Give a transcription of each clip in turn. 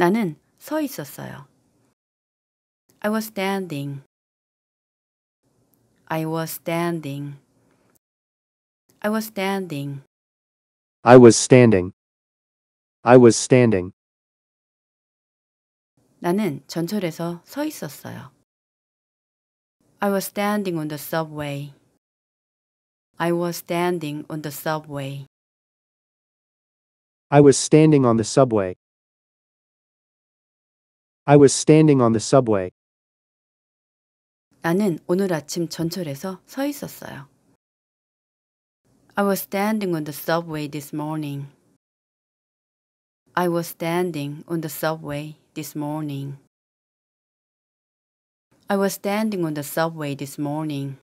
나는 서 있었어요. I was standing. I was standing. I was standing. I was standing. I was standing. 나는 전철에서 서 있었어요. I was standing on the subway. I was standing on the subway. I was standing on the subway. I was standing on the subway. 나는 오늘 아침 전철에서 서 있었어요. I was standing on the subway this morning. I was standing on the subway this morning. I was standing on the subway this morning.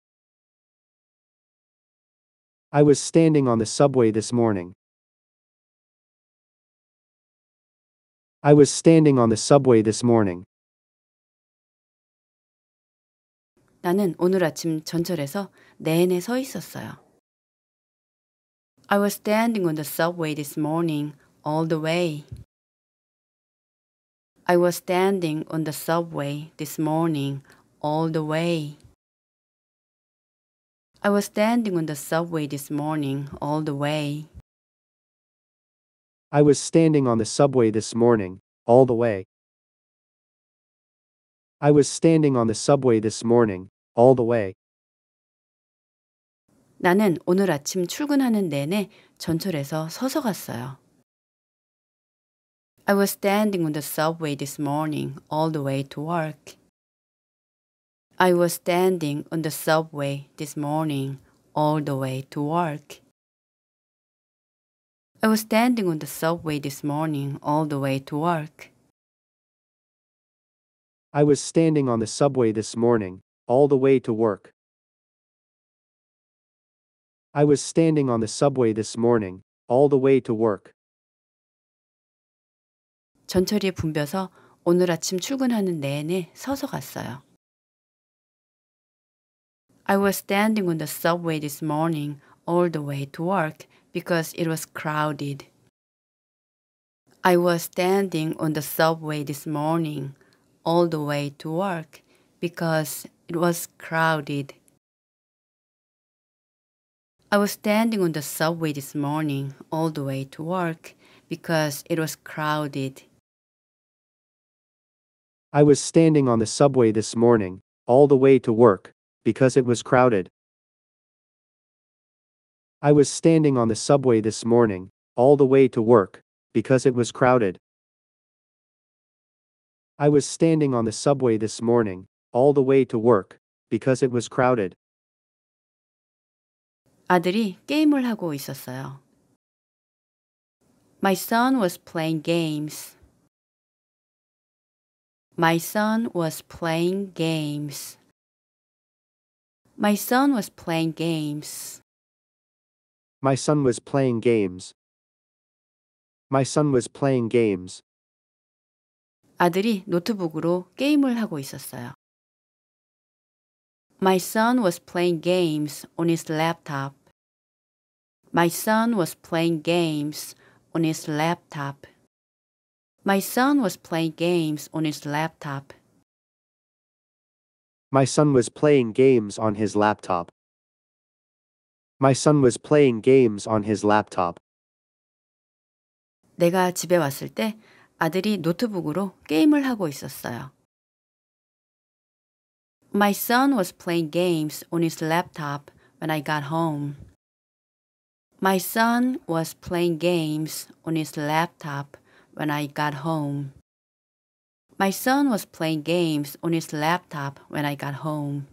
I was standing on the subway this morning. I was standing on the subway this morning. 나는 오늘 아침 전철에서 내내 서 있었어요. I was standing on the subway this morning all the way. I was standing on the subway this morning all the way. I was standing on the subway this morning all the way. I was standing on the subway this morning, all the way. I was standing on the subway this morning, all the way. 나는 오늘 아침 출근하는 내내 전철에서 서서 갔어요. I was standing on the subway this morning all the way to work. I was standing on the subway this morning all the way to work. I was standing on the subway this morning all the way to work. I was standing on the subway this morning, all the way to work. I was standing on the subway this morning, all the way to work. 전철이 붐벼서 오늘 아침 출근하는 내내 서서 갔어요. I was standing on the subway this morning all the way to work because it was crowded. I was standing on the subway this morning all the way to work because it was crowded. I was standing on the subway this morning all the way to work because it was crowded. I was standing on the subway this morning all the way to work because it was crowded. I was standing on the subway this morning, all the way to work, because it was crowded. I was standing on the subway this morning, all the way to work, because it was crowded. 아들이 게임을 하고 있었어요. My son was playing games. My son was playing games. My son was playing games. My son was playing games. My son was playing games. 아들이 노트북으로 게임을 하고 있었어요. My son was playing games on his laptop. My son was playing games on his laptop. My son was playing games on his laptop. My son was playing games on his laptop. My son was playing games on his laptop. 내가 집에 왔을 때 아들이 노트북으로 게임을 하고 있었어요. My son was playing games on his laptop when I got home. My son was playing games on his laptop when I got home. My son was playing games on his laptop when I got home.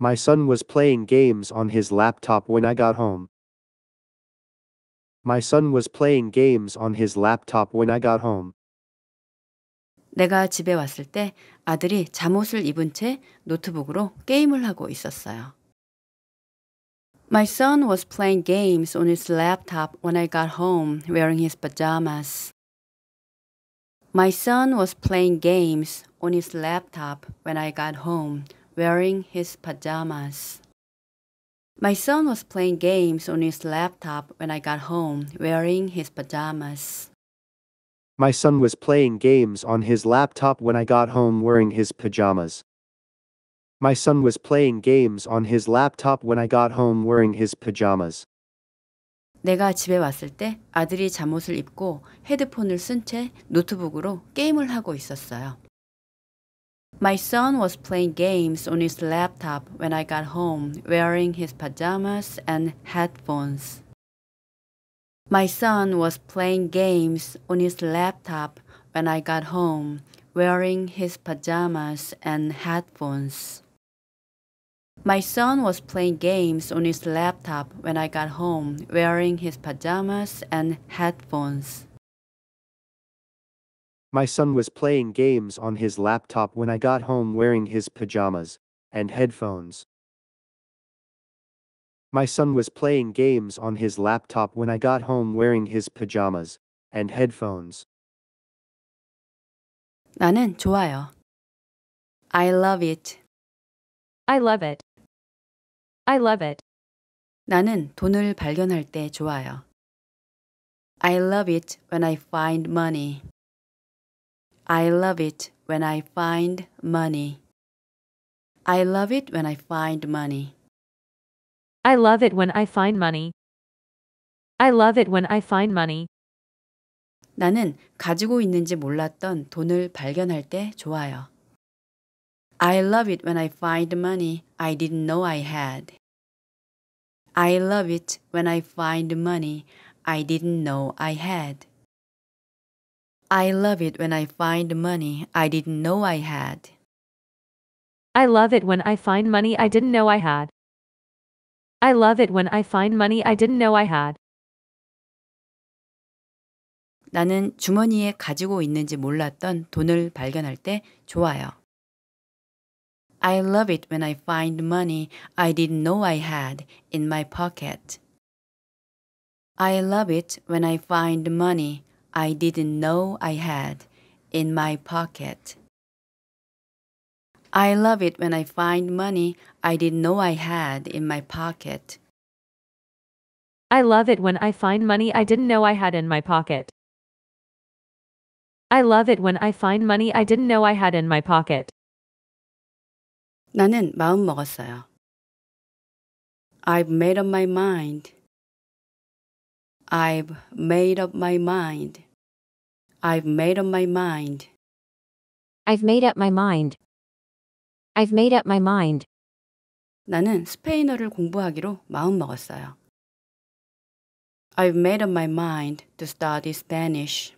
My son was playing games on his laptop when I got home. My son was playing games on his laptop when I got home. 내가 집에 왔을 때 아들이 잠옷을 입은 채 노트북으로 게임을 하고 있었어요. My son was playing games on his laptop when I got home wearing his pajamas. My son was playing games on his laptop when I got home wearing his pajamas. My son was playing games on his laptop when I got home, wearing his pajamas. My son was playing games on his laptop when I got home wearing his pajamas. My son was playing games on his laptop when I got home wearing his pajamas. 내가 집에 왔을 때 아들이 잠옷을 입고 헤드폰을 쓴 채 노트북으로 게임을 하고 있었어요. My son was playing games on his laptop when I got home, wearing his pajamas and headphones. My son was playing games on his laptop when I got home, wearing his pajamas and headphones. My son was playing games on his laptop when I got home, wearing his pajamas and headphones. My son was playing games on his laptop when I got home wearing his pajamas and headphones. My son was playing games on his laptop when I got home wearing his pajamas and headphones. 나는 좋아요. I love it. I love it. I love it. 나는 돈을 발견할 때 좋아요. I love it when I find money. I love it when I find money. I love it when I find money. I love it when I find money. I love it when I find money. 나는 가지고 있는지 몰랐던 돈을 발견할 때 좋아요. I love it when I find money I didn't know I had. I love it when I find money I didn't know I had. I love it when I find money I didn't know I had. I love it when I find money I didn't know I had. I love it when I find money I didn't know I had. 나는 주머니에 가지고 있는지 몰랐던 돈을 발견할 때 좋아요. I love it when I find money I didn't know I had in my pocket. I love it when I find money I didn't know I had in my pocket. I love it when I find money I didn't know I had in my pocket. I love it when I find money I didn't know I had in my pocket. I love it when I find money I didn't know I had in my pocket. 나는 마음 먹었어요. I've made up my mind. I've made up my mind. I've made up my mind. I've made up my mind. I've made up my mind. 나는 스페인어를 공부하기로 마음 마음먹었어요. I've made up my mind to study Spanish.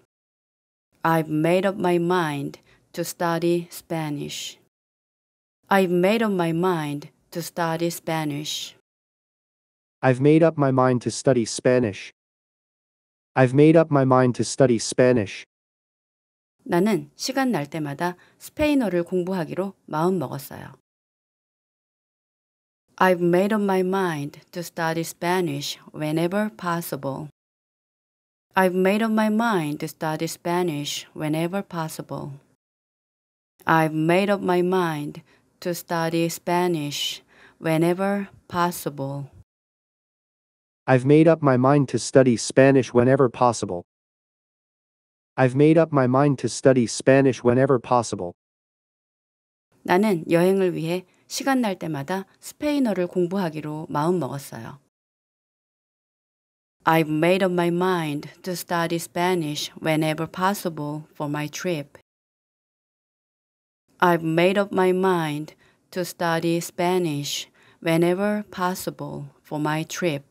I've made up my mind to study Spanish. I've made up my mind to study Spanish. I've made up my mind to study Spanish. I've made up my mind to study Spanish. 나는 시간 날 때마다 스페인어를 공부하기로 마음 먹었어요. I've made up my mind to study Spanish whenever possible. I've made up my mind to study Spanish whenever possible. I've made up my mind to study Spanish whenever possible. I've made up my mind to study Spanish whenever possible. I've made up my mind to study Spanish whenever possible. 나는 여행을 위해 시간 날 때마다 스페인어를 공부하기로 마음 먹었어요. I've made up my mind to study Spanish whenever possible for my trip. I've made up my mind to study Spanish whenever possible for my trip.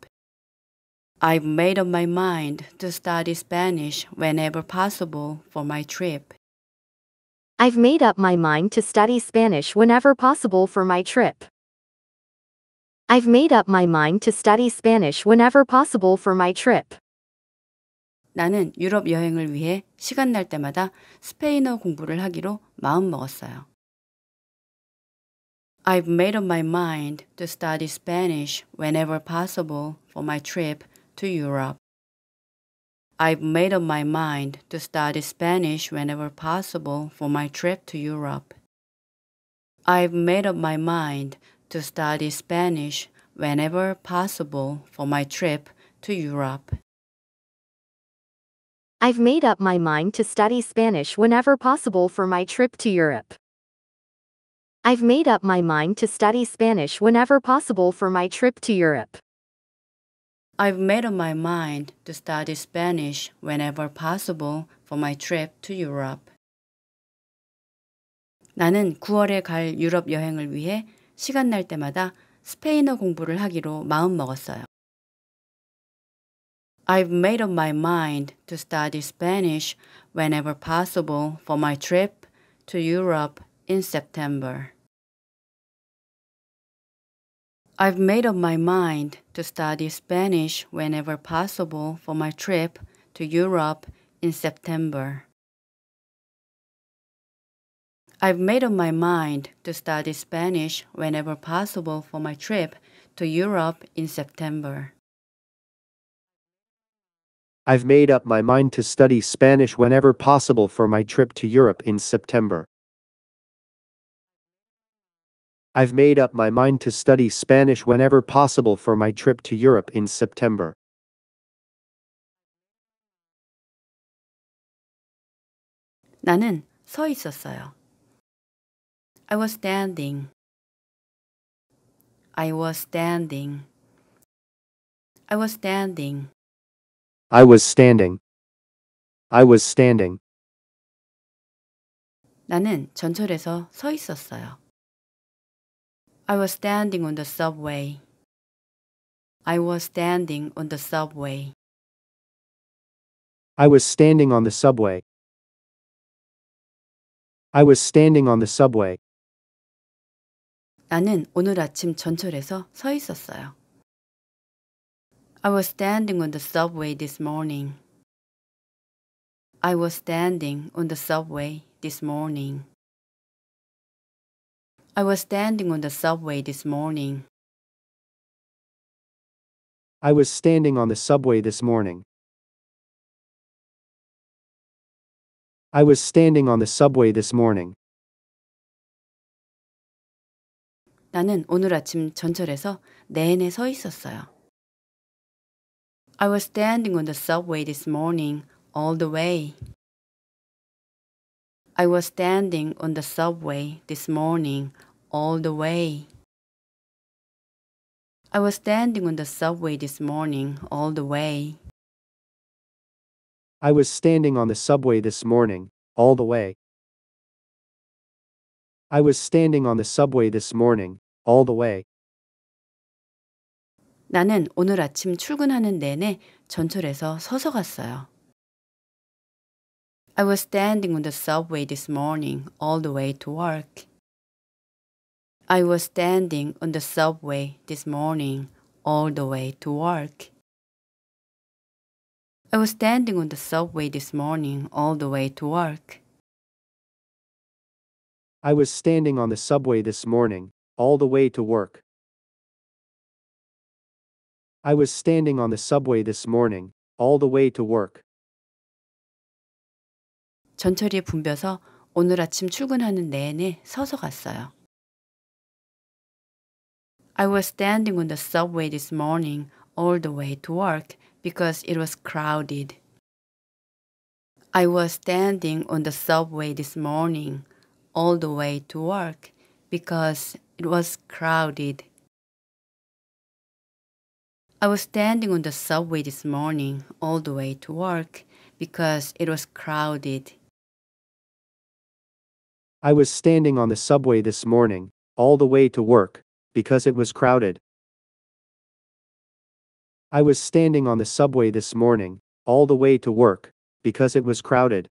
I've made up my mind to study Spanish whenever possible for my trip. I've made up my mind to study Spanish whenever possible for my trip. I've made up my mind to study Spanish whenever possible for my trip. 나는 유럽 여행을 위해 시간 날 때마다 스페인어 공부를 하기로 마음 먹었어요. I've made up my mind to study Spanish whenever possible for my trip to Europe. I've made up my mind to study Spanish whenever possible for my trip to Europe. I've made up my mind to study Spanish whenever possible for my trip to Europe. I've made up my mind to study Spanish whenever possible for my trip to Europe. I've made up my mind to study Spanish whenever possible for my trip to Europe. I've made up my mind to study Spanish whenever possible for my trip to Europe. 나는 9월에 갈 유럽 여행을 위해 시간 날 때마다 스페인어 공부를 하기로 마음 먹었어요. I've made up my mind to study Spanish whenever possible for my trip to Europe in September. I've made up my mind to study Spanish whenever possible for my trip to Europe in September. I've made up my mind to study Spanish whenever possible for my trip to Europe in September. I've made up my mind to study Spanish whenever possible for my trip to Europe in September. I've made up my mind to study Spanish whenever possible for my trip to Europe in September. 나는 서 있었어요. I was standing. I was standing. I was standing. I was standing. I was standing. 나는 전철에서 서 있었어요. I was standing on the subway. I was standing on the subway. I was standing on the subway. I was standing on the subway. 나는 오늘 아침 전철에서 서 있었어요. I was standing on the subway this morning. I was standing on the subway this morning. I was standing on the subway this morning. I was standing on the subway this morning. I was standing on the subway this morning. 나는 오늘 아침 전철에서 내내 서 있었어요. I was standing on the subway this morning all the way. I was standing on the subway this morning all the way. I was standing on the subway this morning all the way. I was standing on the subway this morning all the way. I was standing on the subway this morning all the way. 나는 오늘 아침 출근하는 내내 전철에서 서서 갔어요. I was standing on the subway this morning all the way to work. I was standing on the subway this morning all the way to work. I was standing on the subway this morning all the way to work. I was standing on the subway this morning all the way to work. I was standing on the subway this morning all the way to work. 전철이 붐벼서 오늘 아침 출근하는 내내 서서 갔어요. I was standing on the subway this morning all the way to work because it was crowded. I was standing on the subway this morning all the way to work because it was crowded. I was standing on the subway this morning all the way to work because it was crowded. I was standing on the subway this morning all the way to work because it was crowded. I was standing on the subway this morning, all the way to work, because it was crowded.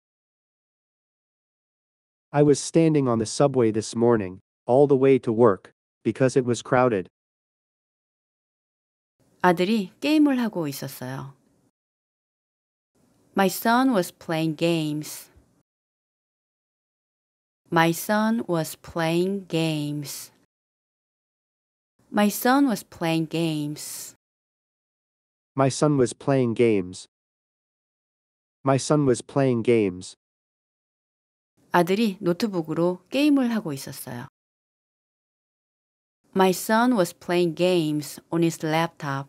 I was standing on the subway this morning, all the way to work, because it was crowded. 아들이 게임을 하고 있었어요. My son was playing games. My son was playing games. My son was playing games. My son was playing games. My son was playing games. 아들이 노트북으로 게임을 하고 있었어요. My son was playing games on his laptop.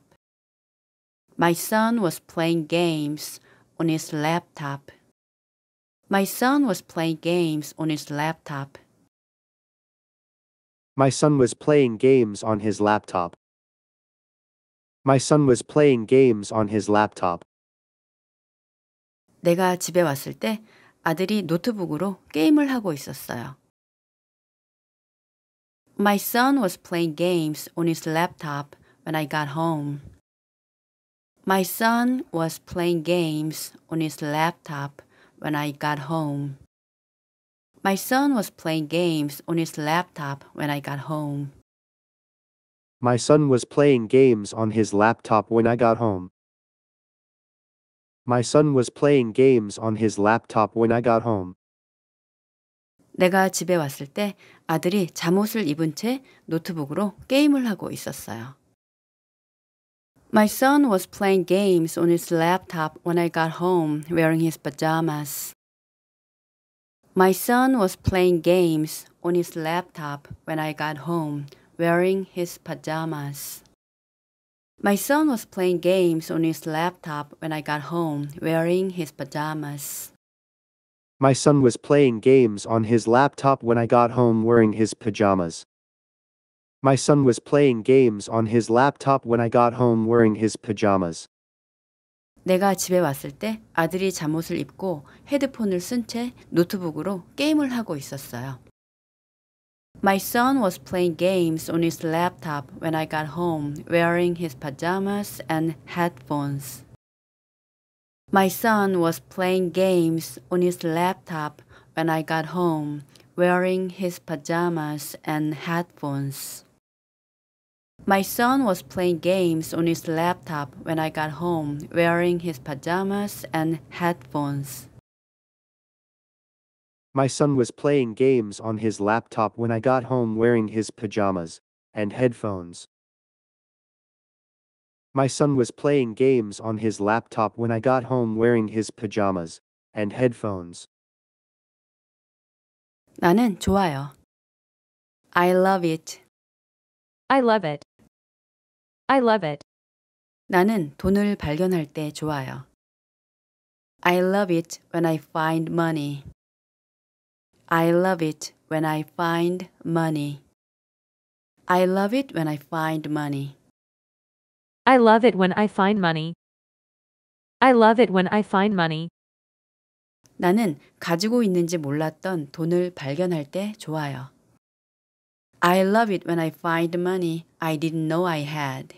My son was playing games on his laptop. My son was playing games on his laptop. My son was playing games on his laptop. My son was playing games on his laptop. 내가 집에 왔을 때 아들이 노트북으로 게임을 하고 있었어요. My son was playing games on his laptop when I got home. My son was playing games on his laptop when I got home. My son was playing games on his laptop when I got home. My son was playing games on his laptop when I got home. My son was playing games on his laptop when I got home. 내가 집에 왔을 때 아들이 잠옷을 입은 채 노트북으로 게임을 하고 있었어요. My son was playing games on his laptop when I got home wearing his pajamas. My son was playing games on his laptop when I got home, wearing his pajamas. My son was playing games on his laptop when I got home, wearing his pajamas. My son was playing games on his laptop when I got home wearing his pajamas. My son was playing games on his laptop when I got home wearing his pajamas. 내가 집에 왔을 때 아들이 잠옷을 입고 헤드폰을 쓴 채 노트북으로 게임을 하고 있었어요. My son was playing games on his laptop when I got home, wearing his pajamas and headphones. My son was playing games on his laptop when I got home, wearing his pajamas and headphones. My son was playing games on his laptop when I got home, wearing his pajamas and headphones. My son was playing games on his laptop when I got home wearing his pajamas and headphones. My son was playing games on his laptop when I got home wearing his pajamas and headphones. 나는 좋아요. I love it. I love it. I love it. 나는 돈을 발견할 때 좋아요. I love it when I find money. I love it when I find money. I love it when I find money. I love it when I find money. I love it when I find money. 나는 가지고 있는지 몰랐던 돈을 발견할 때 좋아요. I love it when I find money I didn't know I had.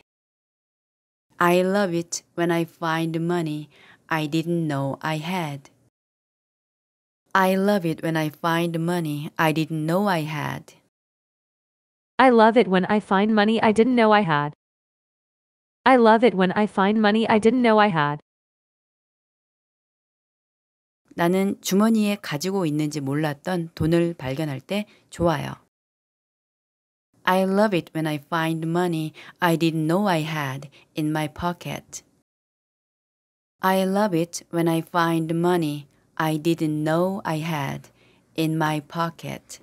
I love it when I find money I didn't know I had. I love it when I find money I didn't know I had. I love it when I find money I didn't know I had. I love it when I find money I didn't know I had. 나는 주머니에 가지고 있는지 몰랐던 돈을 발견할 때 좋아요. I love it when I find money I didn't know I had in my pocket. I love it when I find money I didn't know I had in my pocket.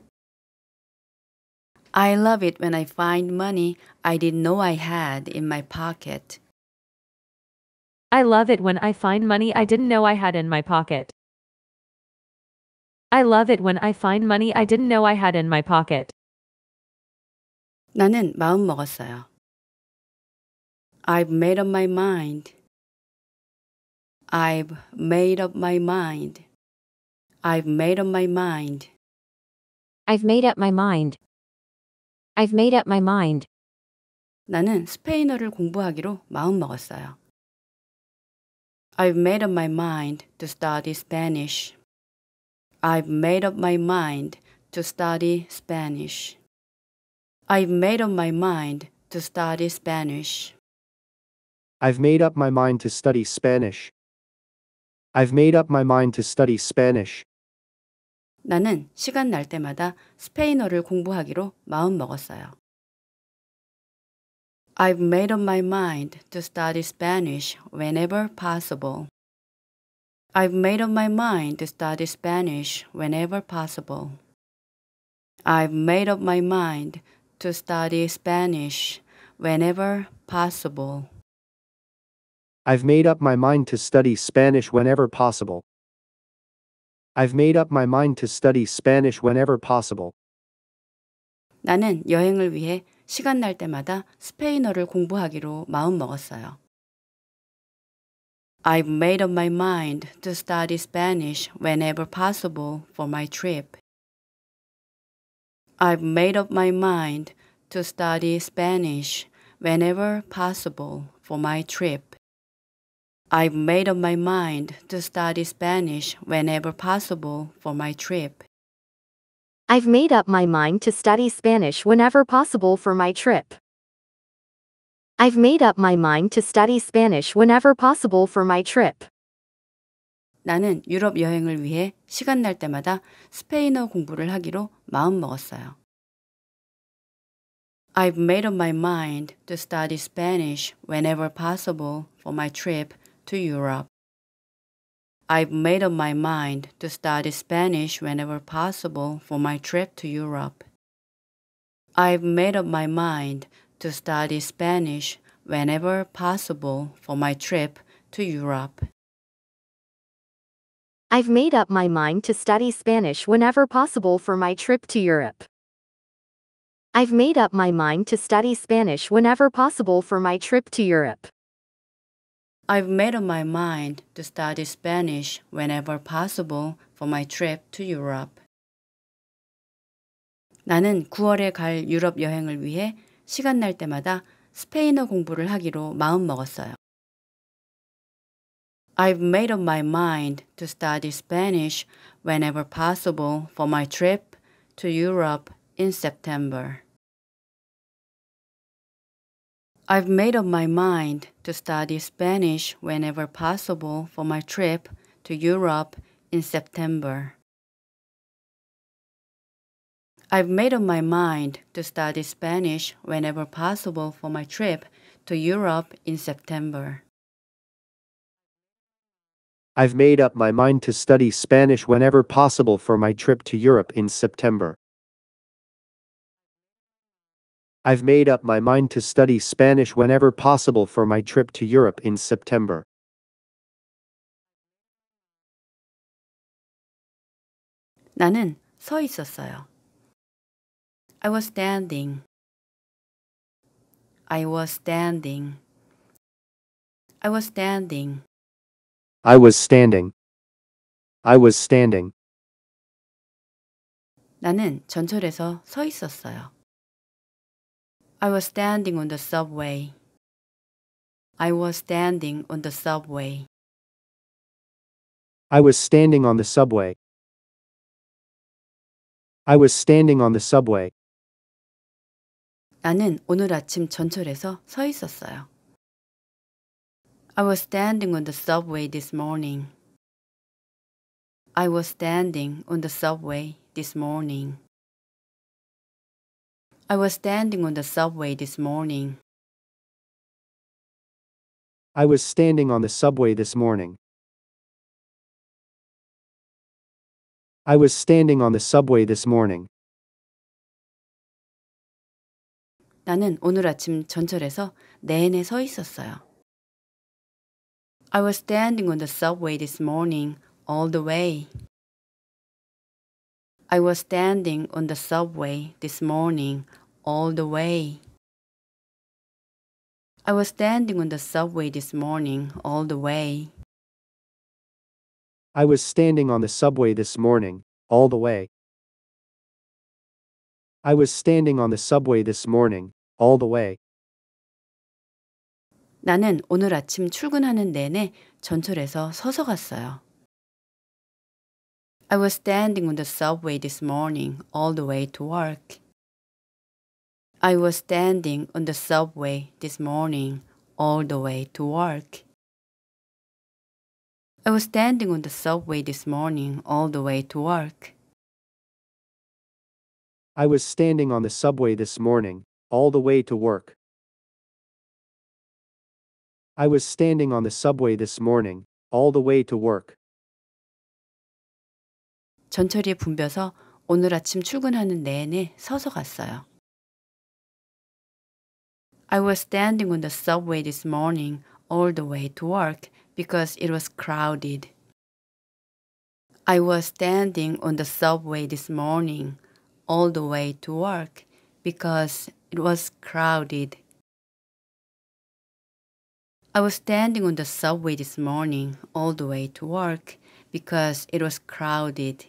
I love it when I find money I didn't know I had in my pocket. I love it when I find money I didn't know I had in my pocket. I love it when I find money I didn't know I had in my pocket. 나는 마음 먹었어요. I've made up my mind. I've made up my mind. I've made up my mind. I've made up my mind. I've made up my mind. 나는 스페인어를 공부하기로 마음 먹었어요. I've made up my mind to study Spanish. I've made up my mind to study Spanish. I've made up my mind to study Spanish. I've made up my mind to study Spanish. I've made up my mind to study Spanish. 나는 시간 날 때마다 스페인어를 공부하기로 마음 먹었어요. I've made up my mind to study Spanish whenever possible. I've made up my mind to study Spanish whenever possible. I've made up my mind to study Spanish whenever possible. I've made up my mind to study Spanish whenever possible. I've made up my mind to study Spanish whenever possible. 나는 여행을 위해 시간 날 때마다 스페인어를 공부하기로 마음 먹었어요. I've made up my mind to study Spanish whenever possible for my trip. I've made up my mind to study Spanish whenever possible for my trip. I've made up my mind to study Spanish whenever possible for my trip. I've made up my mind to study Spanish whenever possible for my trip. I've made up my mind to study Spanish whenever possible for my trip. 나는 유럽 여행을 위해 시간 날 때마다 스페인어 공부를 하기로 마음 먹었어요. I've made up my mind to study Spanish whenever possible for my trip to Europe. I've made up my mind to study Spanish whenever possible for my trip to Europe. I've made up my mind to study Spanish whenever possible for my trip to Europe. I've made up my mind to study Spanish whenever possible for my trip to Europe. I've made up my mind to study Spanish whenever possible for my trip to Europe. I've made up my mind to study Spanish whenever possible for my trip to Europe. 나는 9월에 갈 유럽 여행을 위해 시간 날 때마다 스페인어 공부를 하기로 마음 먹었어요. I've made up my mind to study Spanish whenever possible for my trip to Europe in September. I've made up my mind to study Spanish whenever possible for my trip to Europe in September. I've made up my mind to study Spanish whenever possible for my trip to Europe in September. I've made up my mind to study Spanish whenever possible for my trip to Europe in September. I've made up my mind to study Spanish whenever possible for my trip to Europe in September. 나는 서 있었어요. I was standing. I was standing. I was standing. I was standing. I was standing. 나는 전철에서 서 있었어요. I was standing on the subway. I was standing on the subway. I was standing on the subway. I was standing on the subway. 나는 오늘 아침 전철에서 서 있었어요. I was standing on the subway this morning. I was standing on the subway this morning. I was standing on the subway this morning. I was standing on the subway this morning. I was standing on the subway this morning. 나는 오늘 아침 전철에서 내내 서 있었어요. I was standing on the subway this morning all the way. I was standing on the subway this morning all the way. I was standing on the subway this morning all the way. I was standing on the subway this morning all the way. I was standing on the subway this morning all the way. 나는 오늘 아침 출근하는 내내 전철에서 서서 갔어요. I was standing on the subway this morning all the way to work. I was standing on the subway this morning all the way to work. I was standing on the subway this morning all the way to work. I was standing on the subway this morning all the way to work. I was standing on the subway this morning, all the way to work. 전철이 붐벼서 오늘 아침 출근하는 내내 서서 갔어요. I was standing on the subway this morning all the way to work because it was crowded. I was standing on the subway this morning all the way to work because it was crowded. I was standing on the subway this morning all the way to work because it was crowded.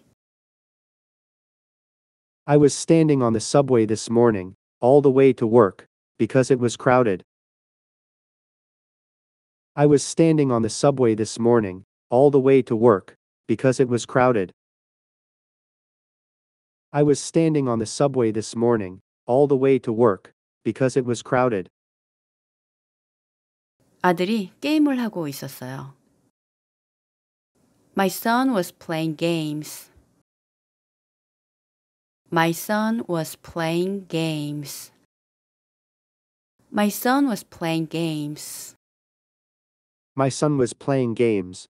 I was standing on the subway this morning all the way to work because it was crowded. I was standing on the subway this morning all the way to work because it was crowded. I was standing on the subway this morning all the way to work because it was crowded. 아들이 게임을 하고 있었어요. My son was playing games. My son was playing games. My son was playing games. My son was playing games.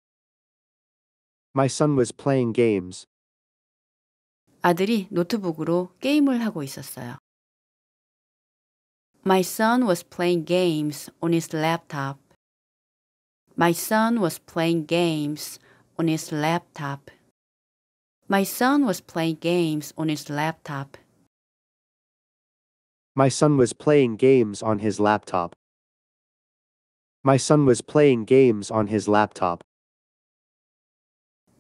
My son was playing games. 아들이 노트북으로 게임을 하고 있었어요. My son was playing games on his laptop. My son was playing games on his laptop. My son was playing games on his laptop. My son was playing games on his laptop. My son was playing games on his laptop.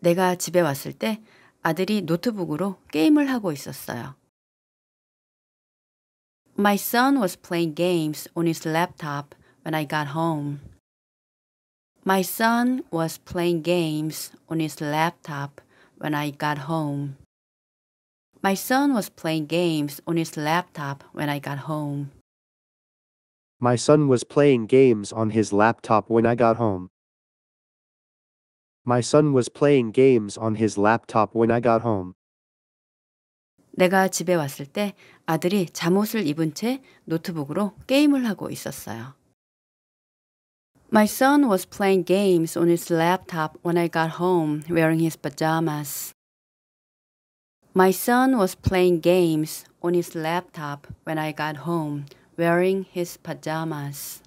내가 집에 왔을 때 아들이 노트북으로 게임을 하고 있었어요. My son was playing games on his laptop when I got home. My son was playing games on his laptop when I got home. My son was playing games on his laptop when I got home. My son was playing games on his laptop when I got home. My son was playing games on his laptop when I got home. 내가 집에 왔을 때 아들이 잠옷을 입은 채 노트북으로 게임을 하고 있었어요. My son was playing games on his laptop when I got home wearing his pajamas. My son was playing games on his laptop when I got home wearing his pajamas.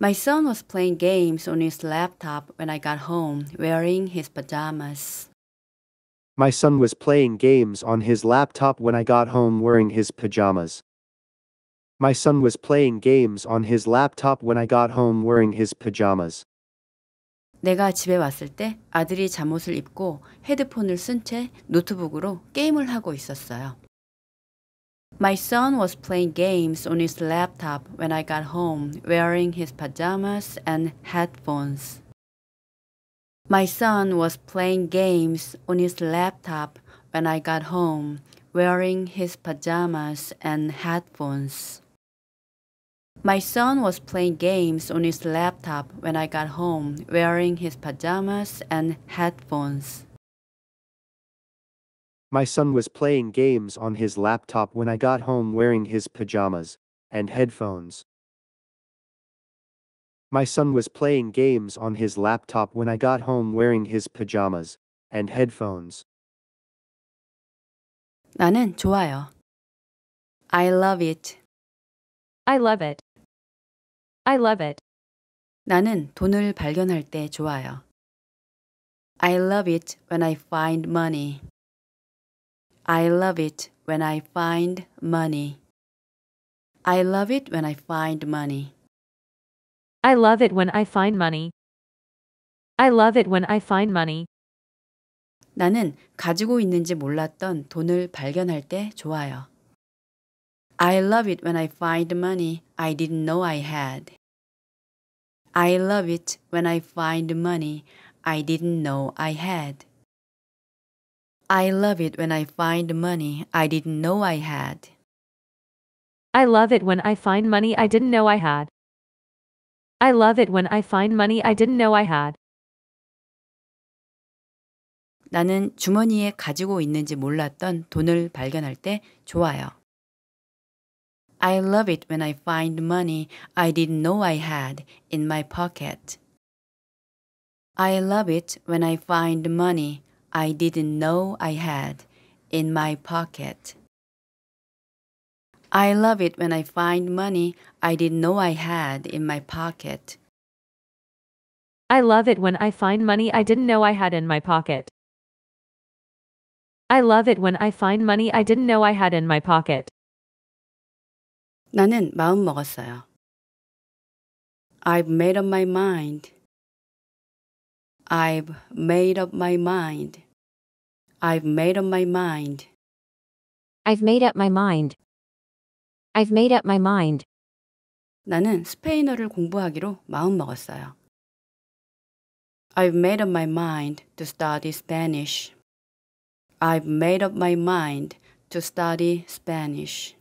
My son was playing games on his laptop when I got home wearing his pajamas. My son was playing games on his laptop when I got home wearing his pajamas. My son was playing games on his laptop when I got home wearing his pajamas. 내가 집에 왔을 때 아들이 잠옷을 입고 헤드폰을 쓴 채 노트북으로 게임을 하고 있었어요. My son was playing games on his laptop when I got home, wearing his pajamas and headphones. My son was playing games on his laptop when I got home, wearing his pajamas and headphones. My son was playing games on his laptop when I got home, wearing his pajamas and headphones. My son was playing games on his laptop when I got home wearing his pajamas and headphones. My son was playing games on his laptop when I got home wearing his pajamas and headphones. 나는 좋아요. I love it. I love it. I love it. 나는 돈을 발견할 때 좋아요. I love it when I find money. I love it when I find money. I love it when I find money. I love it when I find money. I love it when I find money. 나는 가지고 있는지 몰랐던 돈을 발견할 때 좋아요. I love it when I find the money I didn't know I had. I love it when I find the money I didn't know I had. I love it when I find the money I didn't know I had. I love it when I find money I didn't know I had. I love it when I find money I didn't know I had. 나는 주머니에 가지고 있는지 몰랐던 돈을 발견할 때 좋아요. I love it when I find money I didn't know I had in my pocket. I love it when I find money I didn't know I had in my pocket. I love it when I find money I didn't know I had in my pocket. I love it when I find money I didn't know I had in my pocket. I love it when I find money I didn't know I had in my pocket. 나는 마음 먹었어요. I've made up my mind. I've made up my mind. I've made up my mind. I've made up my mind. I've made up my mind. 나는 스페인어를 공부하기로 마음 먹었어요. I've made up my mind to study Spanish. I've made up my mind to study Spanish.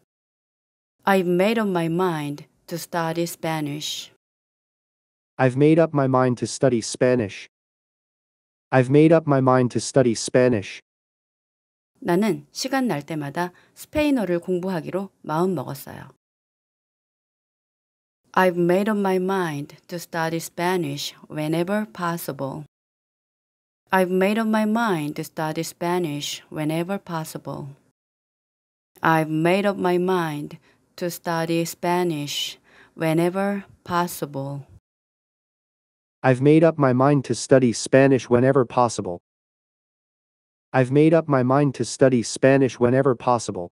I've made up my mind to study Spanish. I've made up my mind to study Spanish. I've made up my mind to study Spanish. 나는 시간 날 때마다 스페인어를 공부하기로 마음 먹었어요. I've made up my mind to study Spanish whenever possible. I've made up my mind to study Spanish whenever possible. I've made up my mind to study Spanish whenever possible. I've made up my mind to study Spanish whenever possible. I've made up my mind to study Spanish whenever possible.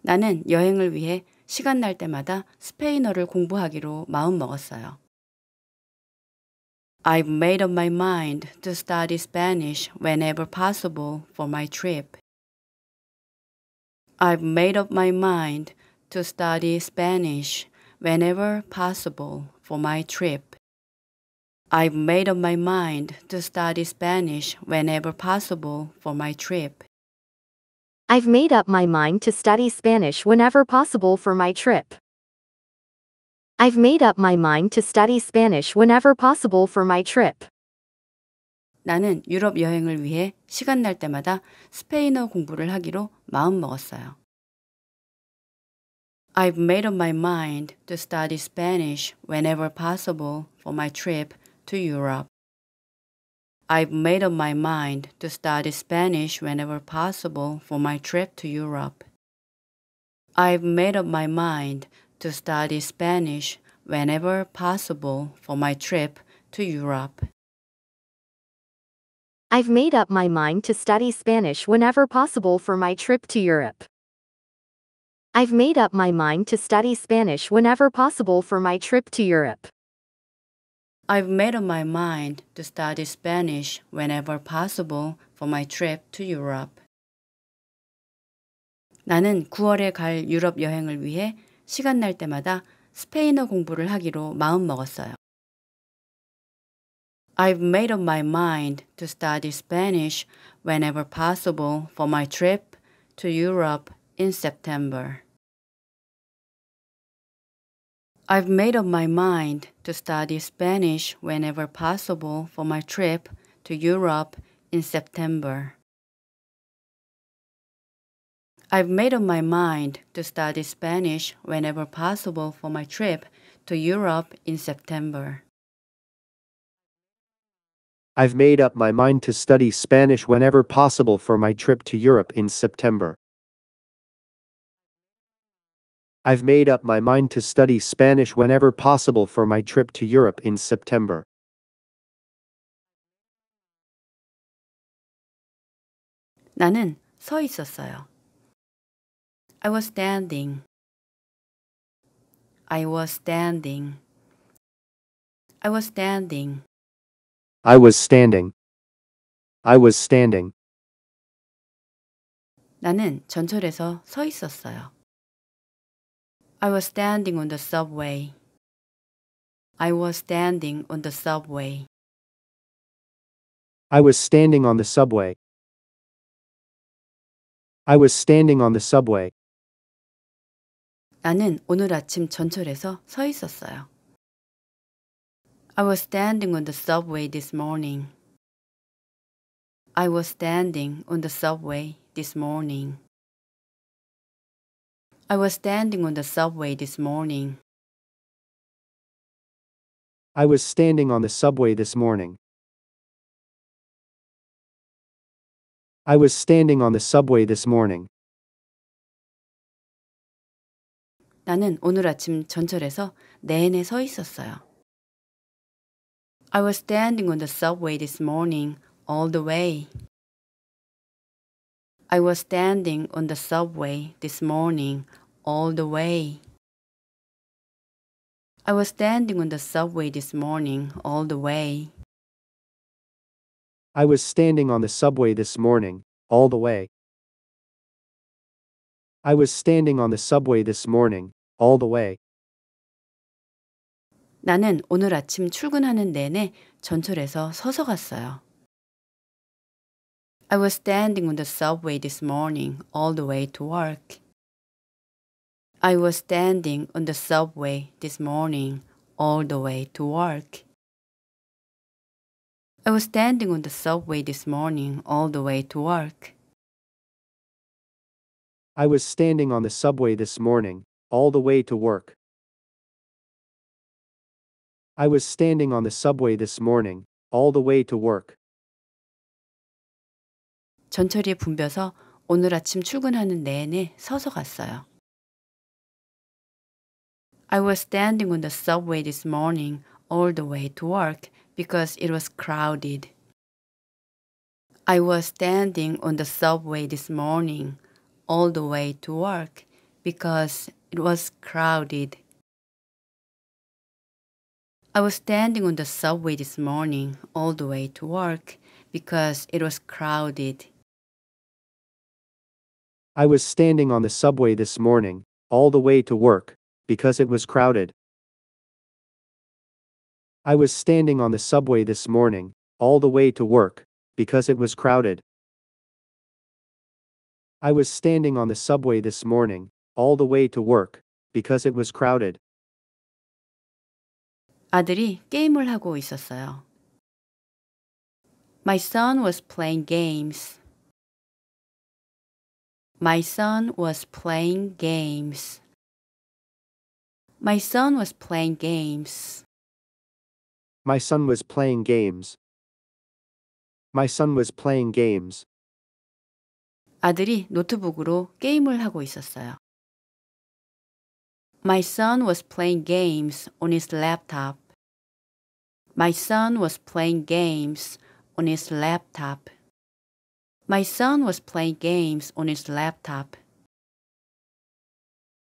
나는 여행을 위해 시간 날 때마다 스페인어를 공부하기로 마음 먹었어요. I've made up my mind to study Spanish whenever possible for my trip. I've made up my mind to study Spanish whenever possible for my trip. I've made up my mind to study Spanish whenever possible for my trip. I've made up my mind to study Spanish whenever possible for my trip. I've made up my mind to study Spanish whenever possible for my trip. 나는 유럽 여행을 위해 시간 날 때마다 스페인어 공부를 하기로 마음 먹었어요. I've made up my mind to study Spanish whenever possible for my trip to Europe. I've made up my mind to study Spanish whenever possible for my trip to Europe. I've made up my mind to study Spanish whenever possible for my trip to Europe. I've made up my mind to study Spanish whenever possible for my trip to Europe. I've made up my mind to study Spanish whenever possible for my trip to Europe. I've made up my mind to study Spanish whenever possible for my trip to Europe. 나는 9월에 갈 유럽 여행을 위해 시간 날 때마다 스페인어 공부를 하기로 마음 먹었어요. I've made up my mind to study Spanish whenever possible for my trip to Europe in September. I've made up my mind to study Spanish whenever possible for my trip to Europe in September. I've made up my mind to study Spanish whenever possible for my trip to Europe in September. I've made up my mind to study Spanish whenever possible for my trip to Europe in September. I've made up my mind to study Spanish whenever possible for my trip to Europe in September. 나는 서 있었어요. I was standing. I was standing. I was standing. I was standing. I was standing. 나는 전철에서 서 있었어요. I was standing on the subway. I was standing on the subway. I was standing on the subway. I was standing on the subway. 나는 오늘 아침 전철에서 서 있었어요. I was standing on the subway this morning. I was standing on the subway this morning. I was standing on the subway this morning. I was standing on the subway this morning. I was standing on the subway this morning. 나는 오늘 아침 전철에서 내내 서 있었어요. I was standing on the subway this morning all the way. I was standing on the subway this morning all the way. I was standing on the subway this morning all the way. I was standing on the subway this morning all the way. I was standing on the subway this morning all the way. 나는 오늘 아침 출근하는 내내 전철에서 서서 갔어요. I was standing on the subway this morning all the way to work. I was standing on the subway this morning all the way to work. I was standing on the subway this morning all the way to work. I was standing on the subway this morning all the way to work. I was standing on the subway this morning, all the way to work. 전철이 붐벼서 오늘 아침 출근하는 내내 서서 갔어요. I was standing on the subway this morning all the way to work because it was crowded. I was standing on the subway this morning all the way to work because it was crowded. I was standing on the subway this morning all the way to work because it was crowded. I was standing on the subway this morning all the way to work because it was crowded. I was standing on the subway this morning all the way to work because it was crowded. I was standing on the subway this morning all the way to work because it was crowded. 아들이 게임을 하고 있었어요. My son was playing games. My son was playing games. My son was playing games. My son was playing games. My son was playing games. 아들이 노트북으로 게임을 하고 있었어요. My son was playing games on his laptop. My son was playing games on his laptop. My son was playing games on his laptop.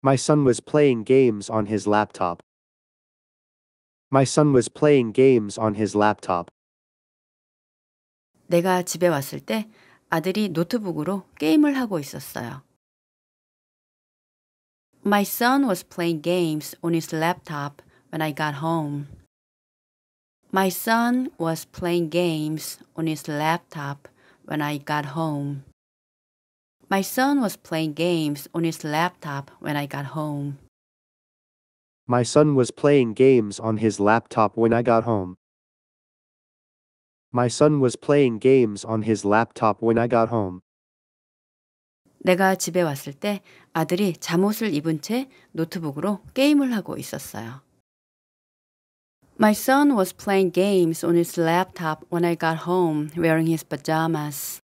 My son was playing games on his laptop. My son was playing games on his laptop. 내가 집에 왔을 때 아들이 노트북으로 게임을 하고 있었어요. My son was playing games on his laptop when I got home. My son was playing games on his laptop when I got home. My son was playing games on his laptop when I got home. My son was playing games on his laptop when I got home. My son was playing games on his laptop when I got home. 내가 집에 왔을 때 아들이 잠옷을 입은 채 노트북으로 게임을 하고 있었어요. My son was playing games on his laptop when I got home wearing his pajamas.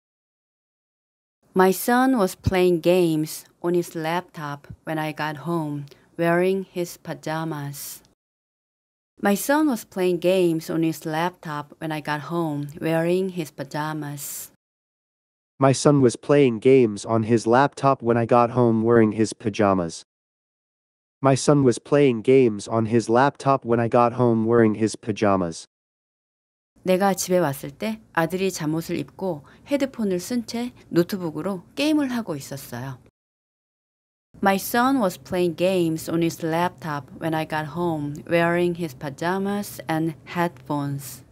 My son was playing games on his laptop when I got home wearing his pajamas. My son was playing games on his laptop when I got home wearing his pajamas. My son was playing games on his laptop when I got home wearing his pajamas. My son was playing games on his laptop when I got home wearing his pajamas. 내가 집에 왔을 때 아들이 잠옷을 입고 헤드폰을 쓴 채 노트북으로 게임을 하고 있었어요. My son was playing games on his laptop when I got home, wearing his pajamas and headphones.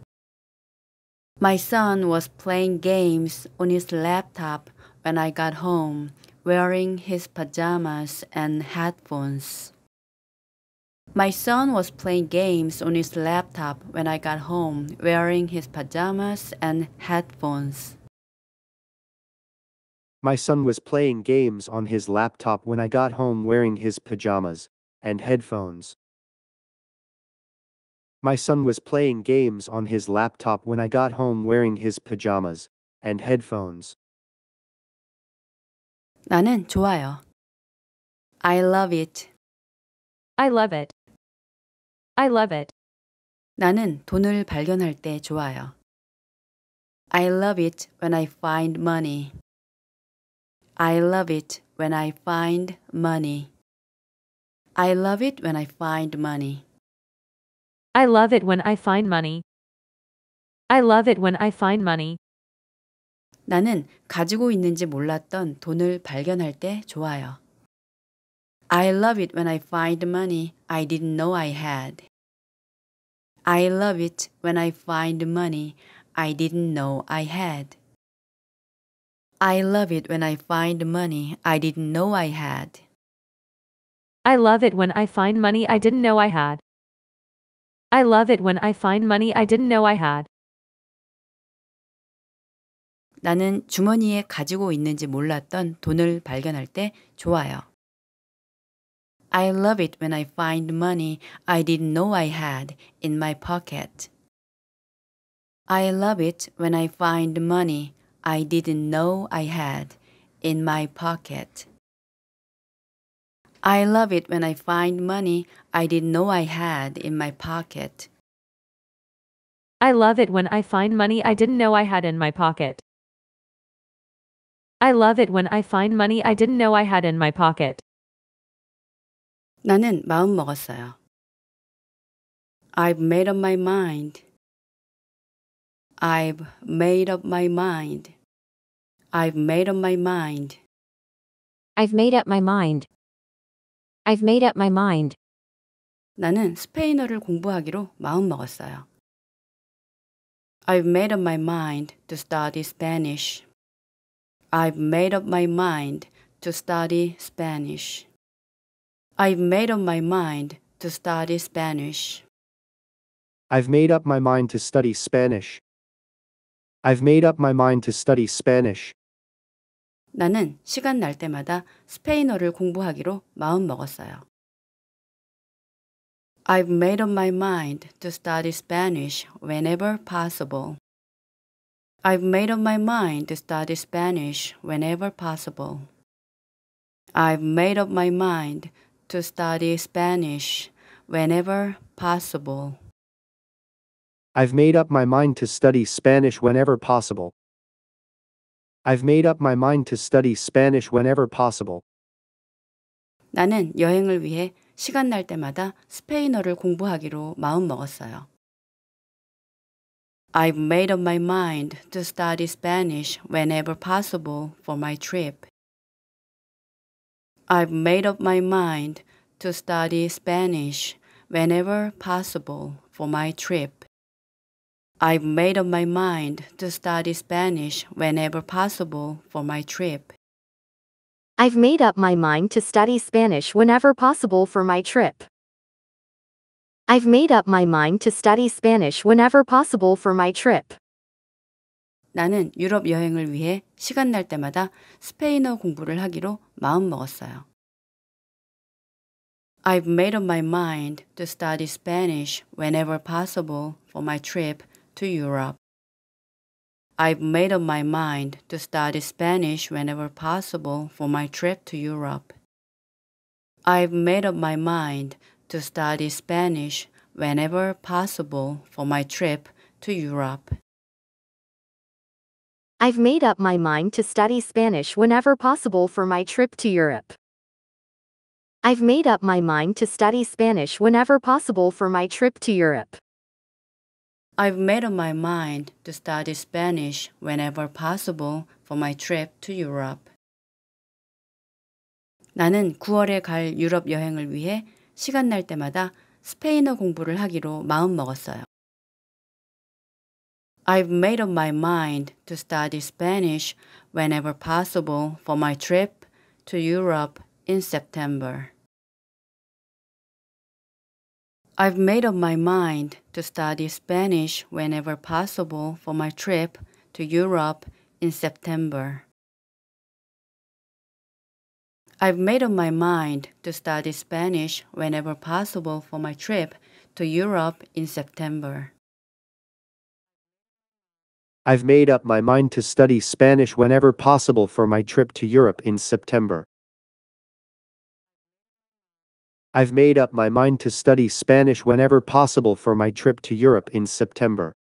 My son was playing games on his laptop when I got home, wearing his pajamas and headphones. My son was playing games on his laptop when I got home, wearing his pajamas and headphones. My son was playing games on his laptop when I got home wearing his pajamas and headphones. My son was playing games on his laptop when I got home wearing his pajamas and headphones. 나는 좋아요. I love it. I love it. I love it. 나는 돈을 발견할 때 좋아요. I love it when I find money. I love it when I find money. I love it when I find money. I love it when I find money. I love it when I find money. 나는 가지고 있는지 몰랐던 돈을 발견할 때 좋아요. I love it when I find money I didn't know I had. I love it when I find money I didn't know I had. I love it when I find money I didn't know I had. I love it when I find money I didn't know I had. I love it when I find money I didn't know I had. 나는 주머니에 가지고 있는지 몰랐던 돈을 발견할 때 좋아요. I love it when I find money I didn't know I had in my pocket. I love it when I find money I didn't know I had in my pocket. I love it when I find money I didn't know I had in my pocket. I love it when I find money I didn't know I had in my pocket. I love it when I find money I didn't know I had in my pocket. 나는 마음 먹었어요. I've made up my mind. I've made up my mind. I've made up my mind. I've made up my mind. I've made up my mind. 나는 스페인어를 공부하기로 마음 먹었어요. I've made up my mind to study Spanish. I've made up my mind to study Spanish. I've made up my mind to study Spanish. I've made up my mind to study Spanish. I've made up my mind to study Spanish. 나는 시간 날 때마다 스페인어를 공부하기로 마음 먹었어요. I've made up my mind to study Spanish whenever possible. I've made up my mind to study Spanish whenever possible. I've made up my mind to study Spanish whenever possible. I've made up my mind to study Spanish whenever possible. I've made up my mind to study Spanish whenever possible. 나는 여행을 위해 시간 날 때마다 스페인어를 공부하기로 마음 먹었어요. I've made up my mind to study Spanish whenever possible for my trip. I've made up my mind to study Spanish whenever possible for my trip. I've made up my mind to study Spanish whenever possible for my trip. I've made up my mind to study Spanish whenever possible for my trip. I've made up my mind to study Spanish whenever possible for my trip. 나는 유럽 여행을 위해 시간 날 때마다 스페인어 공부를 마음 마음먹었어요. I've made up my mind to study Spanish whenever possible for my trip to Europe. I've made up my mind to study Spanish whenever possible for my trip to Europe. I've made up my mind to study Spanish whenever possible for my trip to Europe. I've made up my mind to study Spanish whenever possible for my trip to Europe. I've made up my mind to study Spanish whenever possible for my trip to Europe. I've made up my mind to study Spanish whenever possible for my trip to Europe. 나는 9월에 갈 유럽 여행을 위해 시간 날 때마다 스페인어 공부를 하기로 마음 먹었어요. I've made up my mind to study Spanish whenever possible for my trip to Europe in September. I've made up my mind to study Spanish whenever possible for my trip to Europe in September. I've made up my mind to study Spanish whenever possible for my trip to Europe in September. I've made up my mind to study Spanish whenever possible for my trip to Europe in September. I've made up my mind to study Spanish whenever possible for my trip to Europe in September.